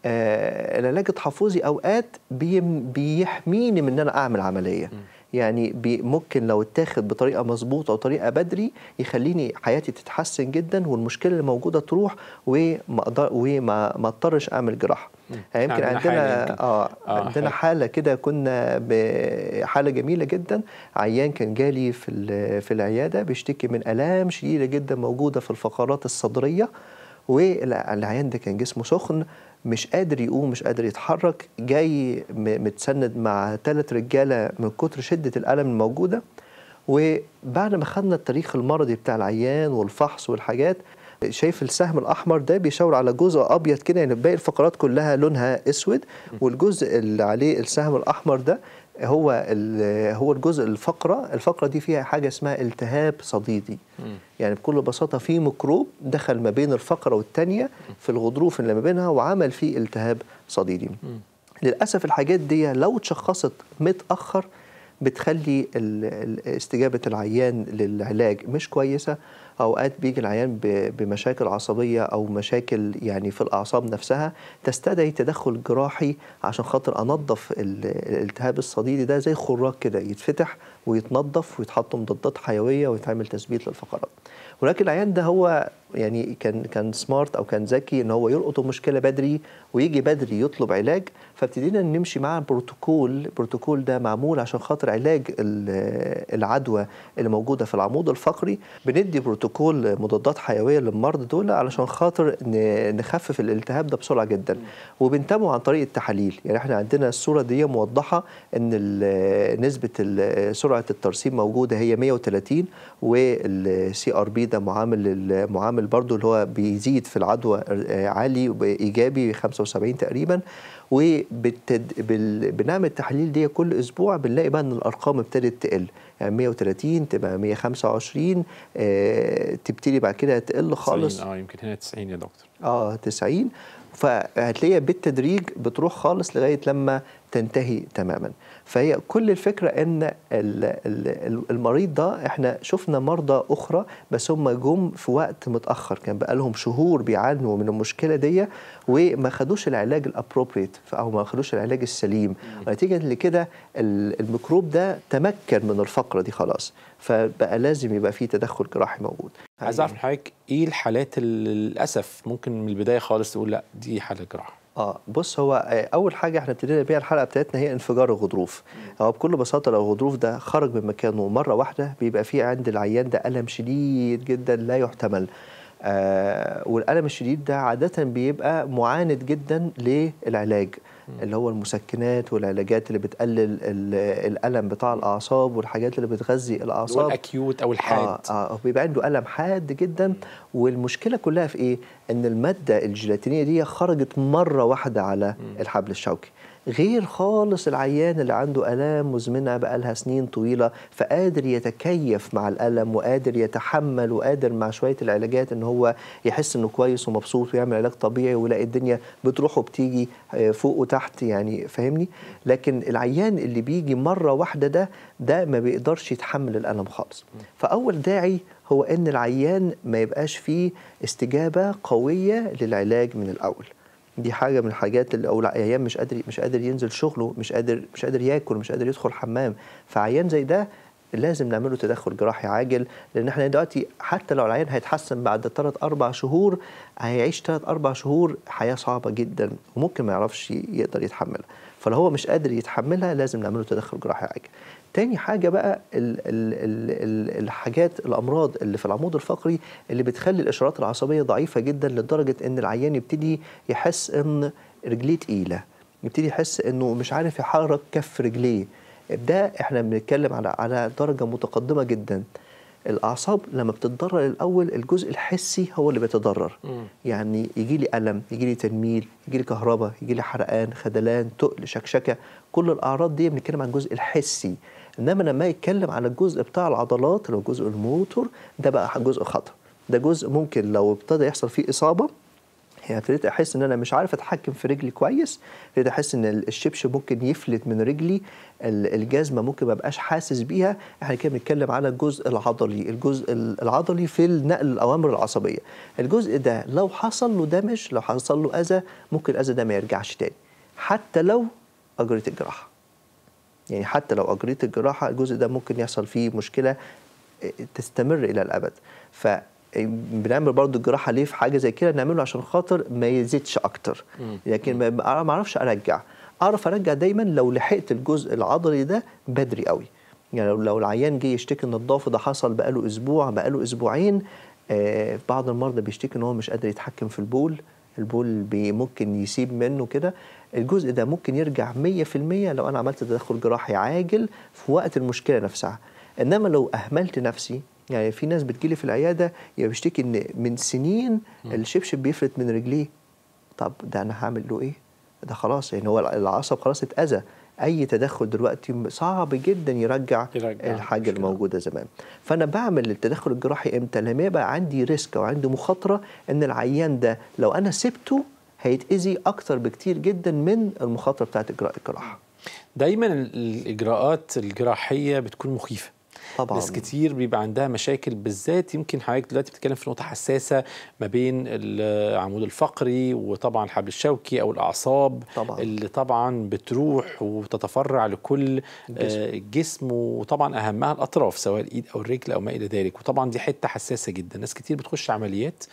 آه العلاج التحفظي اوقات بيحميني من ان انا اعمل عمليه م. يعني ممكن لو اتاخد بطريقه مظبوطه او طريقه بدري يخليني حياتي تتحسن جدا والمشكله اللي موجوده تروح وما اقدر وما ما اضطرش اعمل جراحه يعني يمكن عندنا حالة آه،, اه عندنا حاله كده كنا بحاله جميله جدا عيان كان جالي في في العياده بيشتكي من الام شديده جدا موجوده في الفقرات الصدريه والعيان ده كان جسمه سخن مش قادر يقوم مش قادر يتحرك جاي متسند مع ثلاث رجاله من كتر شده الالم الموجوده وبعد ما خدنا التاريخ المرضي بتاع العيان والفحص والحاجات شايف السهم الاحمر ده بيشاور على جزء ابيض كده يعني باقي الفقرات كلها لونها اسود والجزء اللي عليه السهم الاحمر ده هو هو الجزء الفقره الفقره دي فيها حاجه اسمها التهاب صديدي يعني بكل بساطه في ميكروب دخل ما بين الفقره والثانيه في الغضروف اللي ما بينها وعمل فيه التهاب صديدي للاسف الحاجات دي لو اتشخصت متاخر بتخلي استجابه العيان للعلاج مش كويسه اوقات بيجي العيان بمشاكل عصبيه او مشاكل يعني في الاعصاب نفسها تستدعي تدخل جراحي عشان خاطر انظف الالتهاب الصديدي ده زي خراج كده يتفتح ويتنظف ويتحط مضادات حيويه ويتعمل تثبيت للفقرات ولكن العيان ده هو يعني كان كان سمارت او كان ذكي ان هو يلقط المشكله بدري ويجي بدري يطلب علاج فابتدينا نمشي مع بروتوكول البروتوكول ده معمول عشان خاطر علاج العدوى اللي موجوده في العمود الفقري بندي بروتوكول مضادات حيويه للمرضى دول علشان خاطر نخفف الالتهاب ده بسرعه جدا وبنتابعه عن طريق التحاليل يعني احنا عندنا الصوره دي موضحه ان نسبه سرعه الترسيب موجوده هي 130 والسي ار بي العضوي ده معامل معامل برضو اللي هو بيزيد في العدوى آه، عالي إيجابي 75 تقريبا وبنعمل التحاليل دي كل أسبوع بنلاقي بقى إن الأرقام ابتدت تقل يعني 130 تبقى 125 آه تبتدي بعد كده تقل خالص 90 اه يمكن هنا 90 يا دكتور اه 90 فهتلاقيها بالتدريج بتروح خالص لغايه لما تنتهي تماما. فهي كل الفكره ان المريض ده احنا شفنا مرضى اخرى بس هم جم في وقت متاخر كان بقى لهم شهور بيعانوا من المشكله دي وما خدوش العلاج الابروبريت او ما خدوش العلاج السليم ونتيجه لكده الميكروب ده تمكن من الفقره دي خلاص فبقى لازم يبقى في تدخل جراحي موجود عايز اعرف من حضرتك ايه الحالات اللي للاسف ممكن من البدايه خالص تقول لا دي حاله جراحه اه بص هو آه، اول حاجه احنا ابتدينا بيها الحلقه بتاعتنا هي انفجار الغضروف هو بكل بساطه لو الغضروف ده خرج من مكانه مره واحده بيبقى في عند العيان ده الم شديد جدا لا يحتمل آه والالم الشديد ده عاده بيبقى معاند جدا للعلاج اللي هو المسكنات والعلاجات اللي بتقلل الالم بتاع الاعصاب والحاجات اللي بتغذي الاعصاب الاكيوت او الحاد آه،, اه, آه بيبقى عنده الم حاد جدا والمشكله كلها في ايه ان الماده الجيلاتينيه دي خرجت مره واحده على الحبل الشوكي غير خالص العيان اللي عنده الام مزمنه بقالها سنين طويله فقادر يتكيف مع الالم وقادر يتحمل وقادر مع شويه العلاجات ان هو يحس انه كويس ومبسوط ويعمل علاج طبيعي ويلاقي الدنيا بتروح وبتيجي آه، فوق وتحت يعني فاهمني لكن العيان اللي بيجي مره واحده ده ده ما بيقدرش يتحمل الالم خالص فاول داعي هو ان العيان ما يبقاش فيه استجابه قويه للعلاج من الاول دي حاجه من الحاجات اللي او عيان مش قادر مش قادر ينزل شغله مش قادر مش قادر ياكل مش قادر يدخل حمام فعيان زي ده لازم نعمله تدخل جراحي عاجل لان احنا دلوقتي حتى لو العيان هيتحسن بعد 3 اربع شهور هيعيش 3 اربع شهور حياه صعبه جدا وممكن ما يعرفش يقدر يتحملها فلو هو مش قادر يتحملها لازم نعمله تدخل جراحي عاجل تاني حاجه بقى الـ الـ الـ الحاجات الامراض اللي في العمود الفقري اللي بتخلي الاشارات العصبيه ضعيفه جدا لدرجه ان العيان يبتدي يحس ان رجليه تقيله يبتدي يحس انه مش عارف يحرك كف رجليه ده احنا بنتكلم على على درجه متقدمه جدا الاعصاب لما بتتضرر الاول الجزء الحسي هو اللي بيتضرر يعني يجي لي الم يجي لي تنميل يجي لي كهرباء يجي لي حرقان خدلان تقل شكشكه كل الاعراض دي بنتكلم عن الجزء الحسي انما لما يتكلم على الجزء بتاع العضلات اللي هو جزء الموتور ده بقى جزء خطر ده جزء ممكن لو ابتدى يحصل فيه اصابه يعني ابتديت احس ان انا مش عارف اتحكم في رجلي كويس ابتديت احس ان الشبش ممكن يفلت من رجلي الجزمه ممكن ما بقاش حاسس بيها احنا كده بنتكلم على الجزء العضلي الجزء العضلي في نقل الاوامر العصبيه الجزء ده لو حصل له دمج لو حصل له اذى ممكن الاذى ده ما يرجعش تاني حتى لو اجريت الجراحه يعني حتى لو اجريت الجراحه الجزء ده ممكن يحصل فيه مشكله آه، تستمر الى الابد ف آه، بنعمل برضه الجراحه ليه في حاجه زي كده نعمله عشان خاطر ما يزيدش اكتر لكن ما اعرفش ارجع اعرف ارجع دايما لو لحقت الجزء العضلي ده بدري قوي يعني لو العيان جه يشتكي ان الضافه ده حصل بقاله اسبوع بقاله اسبوعين آه بعض المرضى بيشتكي ان هو مش قادر يتحكم في البول البول ممكن يسيب منه كده الجزء ده ممكن يرجع 100% لو انا عملت تدخل جراحي عاجل في وقت المشكله نفسها انما لو اهملت نفسي يعني في ناس بتجيلي في العياده يعني بيشتكي ان من سنين الشبشب بيفلت من رجليه طب ده انا هعمل له ايه ده خلاص يعني هو العصب خلاص اتاذى اي تدخل دلوقتي صعب جدا يرجع, يرجع الحاجه الموجوده زمان فانا بعمل التدخل الجراحي امتى لما يبقى عندي ريسك او عندي مخاطره ان العيان ده لو انا سبته هيتأذي أكتر بكتير جدا من المخاطرة بتاعت إجراء الجراحة دايما الإجراءات الجراحية بتكون مخيفة طبعا ناس كتير بيبقى عندها مشاكل بالذات يمكن حضرتك دلوقتي بتتكلم في نقطه حساسه ما بين العمود الفقري وطبعا الحبل الشوكي او الاعصاب طبعا. اللي طبعا بتروح وتتفرع لكل آه، الجسم وطبعا اهمها الاطراف سواء الايد او الرجل او ما الى ذلك وطبعا دي حته حساسه جدا ناس كتير بتخش عمليات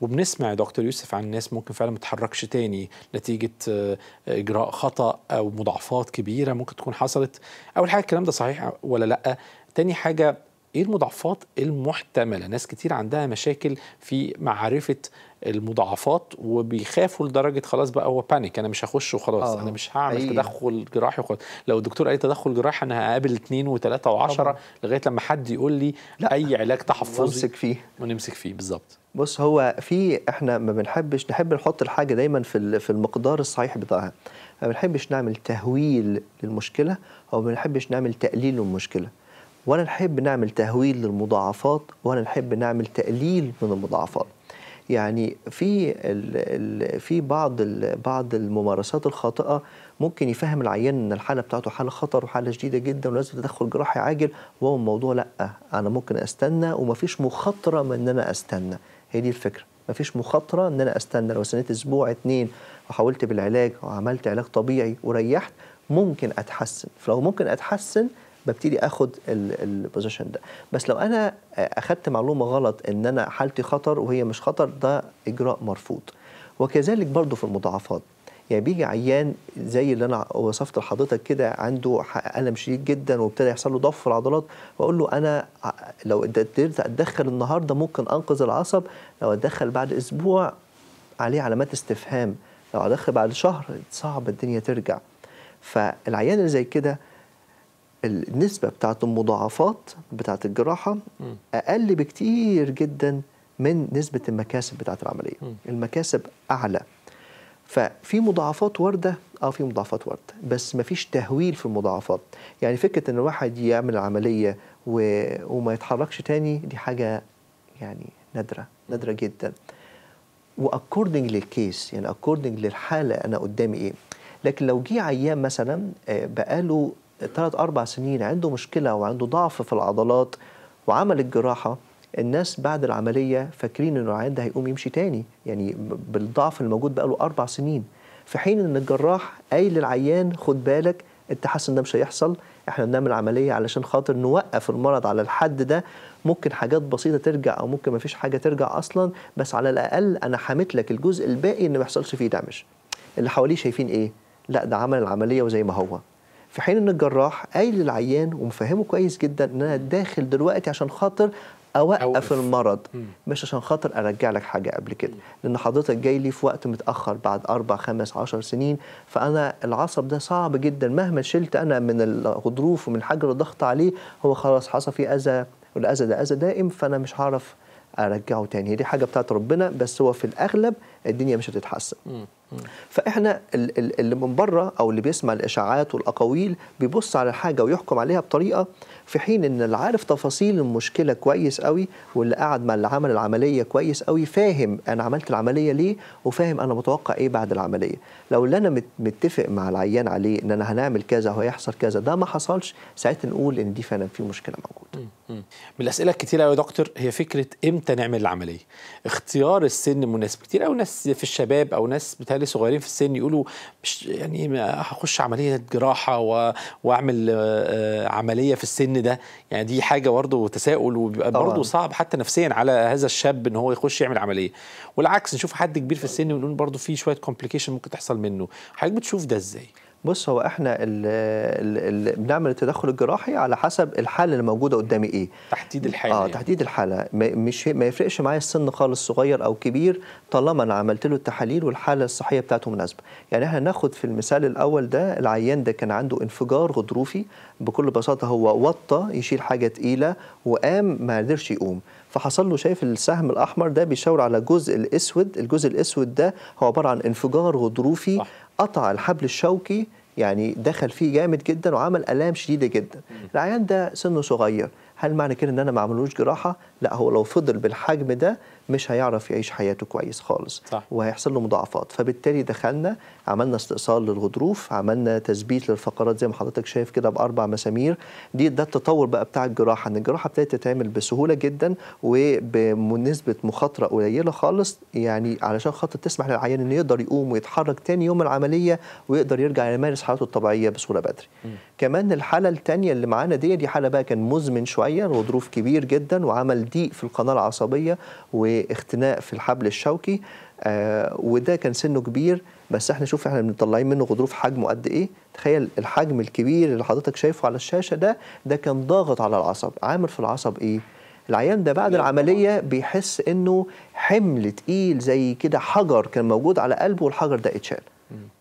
وبنسمع دكتور يوسف عن ناس ممكن فعلا ما تتحركش تاني نتيجه آه، اجراء خطا او مضاعفات كبيره ممكن تكون حصلت اول حاجه الكلام ده صحيح ولا لا تاني حاجه ايه المضاعفات المحتمله ناس كتير عندها مشاكل في معرفه المضاعفات وبيخافوا لدرجه خلاص بقى هو بانيك انا مش هخش وخلاص آه. انا مش هعمل أيه. تدخل جراحي وخلاص لو الدكتور قال تدخل جراحي انا هقابل اثنين وثلاثه وعشرة لغايه لما حد يقول لي لا. اي علاج تحفظي ونمسك فيه ونمسك فيه بالظبط بص هو في احنا ما بنحبش نحب نحط الحاجه دايما في في المقدار الصحيح بتاعها ما بنحبش نعمل تهويل للمشكله او ما بنحبش نعمل تقليل للمشكله ولا نحب نعمل تهويل للمضاعفات ولا نحب نعمل تقليل من المضاعفات يعني في الـ في بعض بعض الممارسات الخاطئه ممكن يفهم العيان ان الحاله بتاعته حاله خطر وحاله شديده جدا ولازم تدخل جراحي عاجل وهو الموضوع لا انا ممكن استنى ومفيش مخاطره من ان انا استنى هي دي الفكره مفيش مخاطره ان انا استنى لو استنيت اسبوع اتنين وحاولت بالعلاج وعملت علاج طبيعي وريحت ممكن اتحسن فلو ممكن اتحسن ببتدي اخد البوزيشن ده بس لو انا اخدت معلومه غلط ان انا حالتي خطر وهي مش خطر ده اجراء مرفوض وكذلك برضه في المضاعفات يعني بيجي عيان زي اللي انا وصفت لحضرتك كده عنده الم شديد جدا وابتدى يحصل له ضعف في العضلات واقول له انا لو قدرت اتدخل النهارده ممكن انقذ العصب لو اتدخل بعد اسبوع عليه علامات استفهام لو اتدخل بعد شهر صعب الدنيا ترجع فالعيان اللي زي كده النسبة بتاعت المضاعفات بتاعت الجراحة أقل بكتير جدا من نسبة المكاسب بتاعت العملية المكاسب أعلى ففي مضاعفات واردة اه في مضاعفات واردة بس مفيش تهويل في المضاعفات يعني فكرة ان الواحد يعمل العملية و... وما يتحركش تاني دي حاجة يعني نادرة نادرة جدا واكوردنج للكيس يعني اكوردنج للحالة انا قدامي ايه لكن لو جه عيان مثلا آه، بقاله ثلاث أربع سنين عنده مشكلة وعنده ضعف في العضلات وعمل الجراحة الناس بعد العملية فاكرين إنه العيان ده هيقوم يمشي تاني يعني بالضعف الموجود بقى له أربع سنين في حين إن الجراح قايل للعيان خد بالك انت حاسس ان ده مش هيحصل احنا بنعمل عمليه علشان خاطر نوقف المرض على الحد ده ممكن حاجات بسيطه ترجع او ممكن ما فيش حاجه ترجع اصلا بس على الاقل انا حامت لك الجزء الباقي ان ما يحصلش فيه دمج اللي حواليه شايفين ايه لا ده عمل العمليه وزي ما هو في حين ان الجراح قايل للعيان ومفهمه كويس جدا ان انا داخل دلوقتي عشان خاطر اوقف, أوقف. المرض م. مش عشان خاطر ارجع لك حاجه قبل كده م. لان حضرتك جاي لي في وقت متاخر بعد اربع خمس عشر سنين فانا العصب ده صعب جدا مهما شلت انا من الغضروف ومن الحجر الضغط عليه هو خلاص حصل فيه اذى والاذى ده اذى دائم فانا مش هعرف ارجعه تاني دي حاجه بتاعت ربنا بس هو في الاغلب الدنيا مش هتتحسن م. فاحنا اللي من بره او اللي بيسمع الاشاعات والاقاويل بيبص على الحاجه ويحكم عليها بطريقه في حين ان اللي عارف تفاصيل المشكله كويس قوي واللي قعد مع اللي عمل العمليه كويس قوي فاهم انا عملت العمليه ليه وفاهم انا متوقع ايه بعد العمليه لو اللي انا متفق مع العيان عليه ان انا هنعمل كذا وهيحصل كذا ده ما حصلش ساعتها نقول ان دي فعلا في مشكله موجوده من الاسئله الكتيره قوي يا دكتور هي فكره امتى نعمل العمليه اختيار السن المناسب كتير قوي ناس في الشباب او ناس بتالي صغيرين في السن يقولوا مش يعني هخش عمليه جراحه واعمل آه، آه، عمليه في السن السن ده يعني دي حاجه برضه تساؤل وبيبقى برضه صعب حتى نفسيا على هذا الشاب ان هو يخش يعمل عمليه والعكس نشوف حد كبير في السن ونقول برضه في شويه كومبليكيشن ممكن تحصل منه حضرتك بتشوف ده ازاي بص هو احنا الـ بنعمل التدخل الجراحي على حسب الحاله اللي موجوده قدامي ايه تحديد الحاله اه يعني. تحديد الحاله مش ما يفرقش معايا السن خالص صغير او كبير طالما انا عملت له التحاليل والحاله الصحيه بتاعته مناسبه يعني احنا ناخد في المثال الاول ده العيان ده كان عنده انفجار غضروفي بكل بساطه هو وطى يشيل حاجه تقيله وقام ما قدرش يقوم فحصل له شايف السهم الاحمر ده بيشاور على الجزء الاسود الجزء الاسود ده هو عباره عن انفجار غضروفي قطع الحبل الشوكي يعني دخل فيه جامد جدا وعمل الام شديده جدا العيان ده سنه صغير هل معنى كده ان انا ما عملوش جراحه لا هو لو فضل بالحجم ده مش هيعرف يعيش حياته كويس خالص صح. وهيحصل له مضاعفات فبالتالي دخلنا عملنا استئصال للغضروف عملنا تثبيت للفقرات زي ما حضرتك شايف كده باربع مسامير دي ده التطور بقى بتاع الجراحه ان الجراحه ابتدت تتعمل بسهوله جدا وبنسبه مخاطره قليله خالص يعني علشان خاطر تسمح للعيان انه يقدر يقوم ويتحرك تاني يوم العمليه ويقدر يرجع يمارس حياته الطبيعيه بصوره بدري م. كمان الحاله الثانيه اللي معانا دي دي حاله بقى كان مزمن شويه الغضروف كبير جدا وعمل ضيق في القناه العصبيه و لاختناق في الحبل الشوكي آه وده كان سنه كبير بس احنا شوف احنا مطلعين منه غضروف حجمه قد ايه تخيل الحجم الكبير اللي حضرتك شايفه على الشاشه ده ده كان ضاغط على العصب عامل في العصب ايه العيان ده بعد العمليه بيحس انه حمل تقيل زي كده حجر كان موجود على قلبه والحجر ده اتشال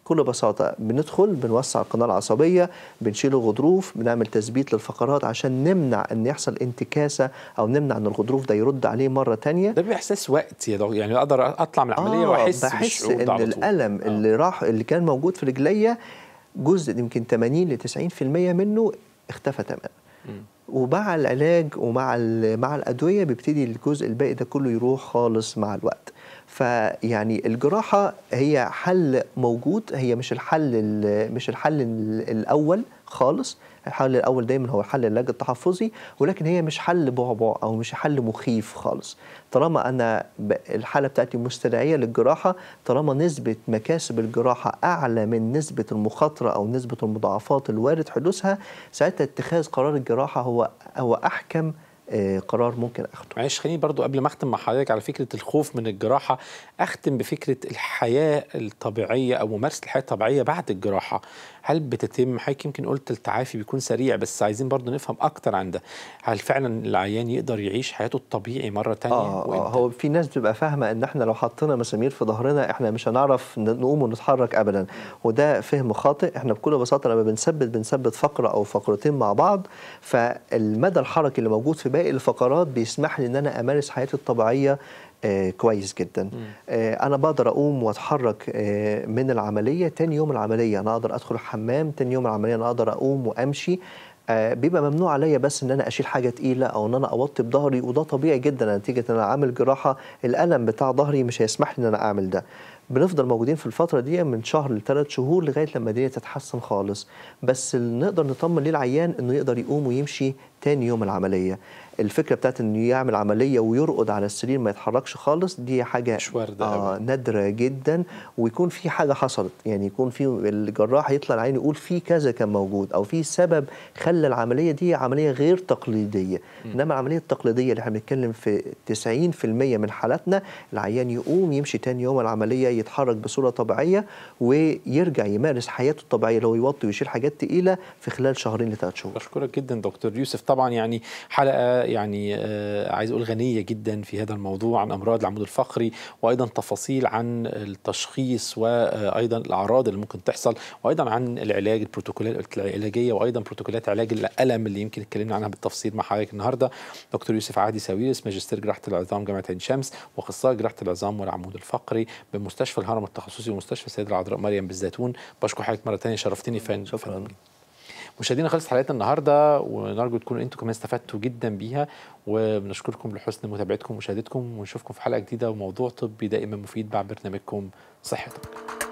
بكل بساطه بندخل بنوسع القناه العصبيه بنشيل الغضروف بنعمل تثبيت للفقرات عشان نمنع ان يحصل انتكاسه او نمنع ان الغضروف ده يرد عليه مره ثانيه ده باحساس وقت يا دكتور يعني اقدر اطلع من العمليه آه واحس بحس ان الالم آه. اللي راح اللي كان موجود في رجليا جزء يمكن 80 ل 90% منه اختفى تماما ومع العلاج ومع مع الادويه بيبتدي الجزء الباقي ده كله يروح خالص مع الوقت فيعني الجراحه هي حل موجود هي مش الحل مش الحل الاول خالص الحل الاول دايما هو حل العلاج التحفظي ولكن هي مش حل بعبع او مش حل مخيف خالص طالما انا الحاله بتاعتي مستدعيه للجراحه طالما نسبه مكاسب الجراحه اعلى من نسبه المخاطره او نسبه المضاعفات الوارد حدوثها ساعتها اتخاذ قرار الجراحه هو هو احكم آه، قرار ممكن اخده معلش خليني برضو قبل ما اختم مع حضرتك على فكره الخوف من الجراحه اختم بفكره الحياه الطبيعيه او ممارسه الحياه الطبيعيه بعد الجراحه هل بتتم حضرتك يمكن قلت التعافي بيكون سريع بس عايزين برضه نفهم اكتر عن ده هل فعلا العيان يقدر يعيش حياته الطبيعي مره ثانيه آه, آه هو في ناس بتبقى فاهمه ان احنا لو حطينا مسامير في ظهرنا احنا مش هنعرف نقوم ونتحرك ابدا وده فهم خاطئ احنا بكل بساطه لما بنثبت بنثبت فقره او فقرتين مع بعض فالمدى الحركي اللي موجود في باقي الفقرات بيسمح لي ان انا امارس حياتي الطبيعيه آه، كويس جدا آه، انا بقدر اقوم واتحرك آه، من العمليه تاني يوم العمليه انا اقدر ادخل الحمام تاني يوم العمليه انا اقدر اقوم وامشي بيبقى ممنوع عليا بس ان انا اشيل حاجه تقيله او ان انا اوطي بظهري وده طبيعي جدا نتيجه ان انا عامل جراحه الالم بتاع ظهري مش هيسمح لي ان انا اعمل ده بنفضل موجودين في الفتره دي من شهر لثلاث شهور لغايه لما الدنيا تتحسن خالص بس نقدر نطمن للعيان انه يقدر يقوم ويمشي تاني يوم العمليه الفكره بتاعت انه يعمل عمليه ويرقد على السرير ما يتحركش خالص دي حاجه مش وارده آه نادره جدا ويكون في حاجه حصلت يعني يكون في الجراح يطلع العين يقول في كذا كان موجود او في سبب خلى العمليه دي عمليه غير تقليديه م. انما العمليه التقليديه اللي احنا بنتكلم في 90% من حالاتنا العيان يقوم يمشي تاني يوم العمليه يتحرك بصوره طبيعيه ويرجع يمارس حياته الطبيعيه لو يوطي ويشيل حاجات تقيله في خلال شهرين لثلاث شهور بشكرك جدا دكتور يوسف طبعا يعني حلقه يعني آه، عايز اقول غنيه جدا في هذا الموضوع عن امراض العمود الفقري وايضا تفاصيل عن التشخيص وايضا الاعراض اللي ممكن تحصل وايضا عن العلاج البروتوكولات العلاجيه وايضا بروتوكولات علاج الالم اللي يمكن اتكلمنا عنها بالتفصيل مع حضرتك النهارده دكتور يوسف عادي ساويرس ماجستير جراحه العظام جامعه عين شمس واخصائي جراحه العظام والعمود الفقري بمستشفى الهرم التخصصي ومستشفى السيده العذراء مريم بالزيتون بشكر حضرتك مره ثانيه شرفتني فندم شكرا مشاهدينا خلصت حلقتنا النهارده ونرجو تكونوا انتم كمان استفدتوا جدا بيها وبنشكركم لحسن متابعتكم ومشاهدتكم ونشوفكم في حلقه جديده وموضوع طبي دائما مفيد مع برنامجكم صحتك